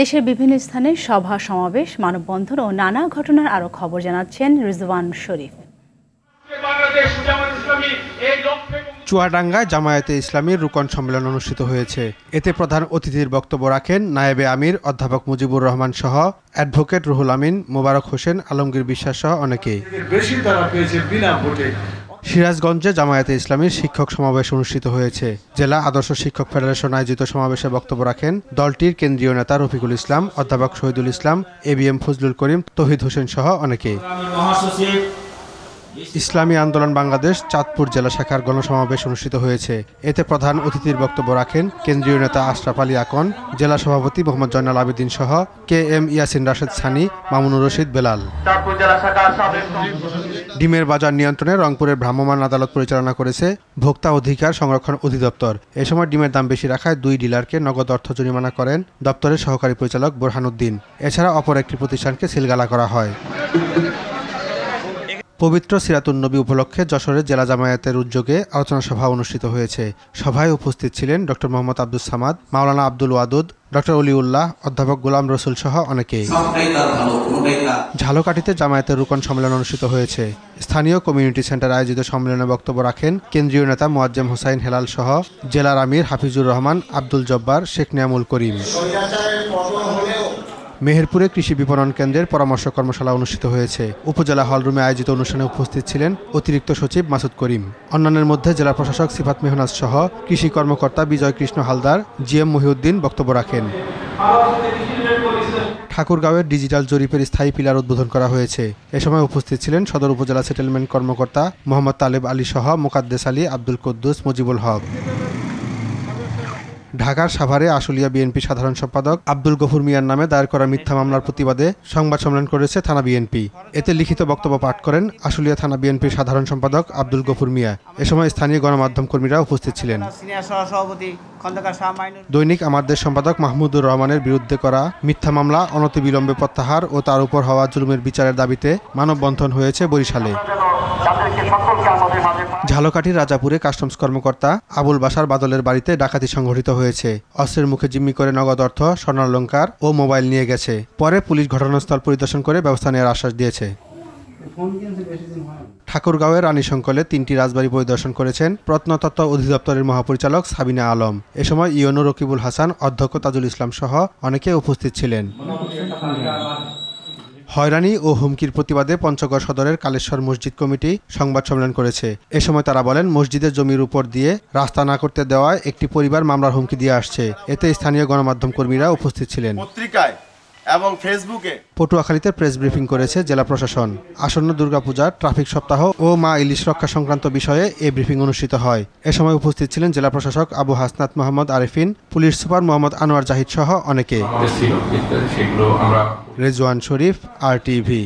দেশের বিভিন্ন স্থানে সভা সমাবেশ মানববন্ধন ও নানা ঘটনার আরও খবর জানাচ্ছেন রিজওয়ান শরীফ চুয়াডাঙ্গায় জামায়াতে ইসলামীর রুকন সম্মেলন অনুষ্ঠিত হয়েছে এতে প্রধান অতিথির বক্তব্য রাখেন নায়েবে আমির অধ্যাপক মুজিবুর রহমান সহ অ্যাডভোকেট রুহুল আমিন মোবারক হোসেন আলমগীর বিশ্বাস সহ অনেকেই সিরাজগঞ্জে জামায়াতে ইসলামীর শিক্ষক সমাবেশ অনুষ্ঠিত হয়েছে জেলা আদর্শ শিক্ষক ফেডারেশন আয়োজিত সমাবেশে বক্তব্য রাখেন দলটির কেন্দ্রীয় নেতা রফিকুল ইসলাম অধ্যাপক Shahidul Islam A B M Fazlul Karim Tohid Hossain সহ অনেকে ইসলামী আন্দোলন বাংলাদেশ চাঁদপুর জেলা শাখার গণসমাবেশ অনুষ্ঠিত হয়েছে এতে প্রধান অতিথির বক্তব্য রাখেন কেন্দ্রীয় নেতা আশরাফ আলী আকন জেলা সভাপতি মোহাম্মদ জয়নাল আবেদিন সহ কে এম ইয়াসিন রাশেদ সানি মামুনুর রশিদ বেলাল ডিমের বাজার নিয়ন্ত্রণে রংপুরের ভ্রাম্যমাণ আদালত পরিচালনা করেছে ভোক্তা অধিকার সংরক্ষণ অধিদপ্তর এ সময় ডিমের দাম বেশি রাখায় দুই ডিলারকে নগদ অর্থ জরিমানা করেন দপ্তরের সহকারী পরিচালক বোরহানুদ্দিন এছাড়া অপর একটি প্রতিষ্ঠানকে সিলগালা করা হয় পবিত্র সিরাতুন্নবী উপলক্ষে যশোরের জেলা জামায়াতের উদ্যোগে আলোচনা সভা অনুষ্ঠিত হয়েছে সভায় উপস্থিত ছিলেন ড মোহাম্মদ আব্দুল সামাদ মাওলানা আব্দুল ওয়াদুদ ডক্টর অলিউল্লাহ অধ্যাপক গোলাম রসুল সহ অনেকেই ঝালকাঠিতে জামায়াতের রুকন সম্মেলন অনুষ্ঠিত হয়েছে স্থানীয় কমিউনিটি সেন্টার আয়োজিত সম্মেলনে বক্তব্য রাখেন কেন্দ্রীয় নেতা মোয়াজ্জেম হোসাইন হেলাল সহ জেলার আমির হাফিজুর রহমান আব্দুল জব্বার শেখ নিয়ামুল করিম মেহেরপুরে কৃষি বিপণন কেন্দ্রের পরামর্শ কর্মশালা অনুষ্ঠিত হয়েছে উপজেলা হলরুমে আয়োজিত অনুষ্ঠানে উপস্থিত ছিলেন অতিরিক্ত সচিব মাসুদ করিম অন্যান্যের মধ্যে জেলা প্রশাসক সিফাত মেহনাজ সহ কৃষি কর্মকর্তা বিজয় কৃষ্ণ হালদার জিএম মহিউদ্দিন বক্তব্য রাখেন ঠাকুরগাঁওয়ের ডিজিটাল জরিপের স্থায়ী পিলার উদ্বোধন করা হয়েছে এ সময় উপস্থিত ছিলেন সদর উপজেলা সেটেলমেন্ট কর্মকর্তা মোহাম্মদ তালেব আলী সহ মোকাদ্দেস আলী আব্দুল কুদ্দুস মুজিবুল হক ঢাকার সাভারে আশুলিয়া বিএনপি সাধারণ সম্পাদক আব্দুল গফুর মিয়ার নামে দায়ের করা মিথ্যা মামলার প্রতিবাদে সংবাদ সম্মেলন করেছে থানা বিএনপি এতে লিখিত বক্তব্য পাঠ করেন আশুলিয়া থানা বিএনপির সাধারণ সম্পাদক আব্দুল গফুর মিয়া এ সময় স্থানীয় গণমাধ্যম কর্মীরা উপস্থিত ছিলেন দৈনিক আমাদের সম্পাদক মাহমুদুর রহমানের বিরুদ্ধে করা মিথ্যা মামলা অনতিবিলম্বে প্রত্যাহার ও তার উপর হওয়া জুলুমের বিচারের দাবিতে মানববন্ধন হয়েছে বরিশালে ঝালকাঠির রাজাপুরে কাস্টমস কর্মকর্তা আবুল বাসার বাদলের বাড়িতে ডাকাতি সংঘটিত হয়েছে অস্ত্রের মুখে জিম্মি করে নগদ অর্থ স্বর্ণালঙ্কার ও মোবাইল নিয়ে গেছে পরে পুলিশ ঘটনাস্থল পরিদর্শন করে ব্যবস্থা নেওয়ার আশ্বাস দিয়েছে ঠাকুরগাঁওয়ের রানী সংকলে তিনটি রাজবাড়ি পরিদর্শন করেছেন প্রত্নতত্ত্ব অধিদপ্তরের মহাপরিচালক সাবিনা আলম এ সময় ইয়নো রকিবুল হাসান অধ্যক্ষ তাজুল ইসলাম সহ অনেকে উপস্থিত ছিলেন হয়রানি ও হুমকির প্রতিবাদে পঞ্চগড় সদরের কালেশ্বর মসজিদ কমিটি সংবাদ সম্মেলন করেছে এ সময় তারা বলেন মসজিদের জমির উপর দিয়ে রাস্তা না করতে দেওয়ায় একটি পরিবার মামলার হুমকি দিয়ে আসছে এতে স্থানীয় গণমাধ্যম কর্মীরা উপস্থিত ছিলেন পত্রিকায় এবং ফেসবুকে পটুয়াখালীতে প্রেস ব্রিফিং করেছে জেলা প্রশাসন আসন্ন দুর্গাপূজার ট্রাফিক সপ্তাহ ও মা ইলিশ রক্ষা সংক্রান্ত বিষয়ে এ ব্রিফিং অনুষ্ঠিত হয় এ সময় উপস্থিত ছিলেন জেলা প্রশাসক আবু হাসনাত মোহাম্মদ আরিফিন পুলিশ সুপার মোহাম্মদ আনোয়ার জাহিদ সহ অনেকে রেজওয়ান শরীফ আর টিভি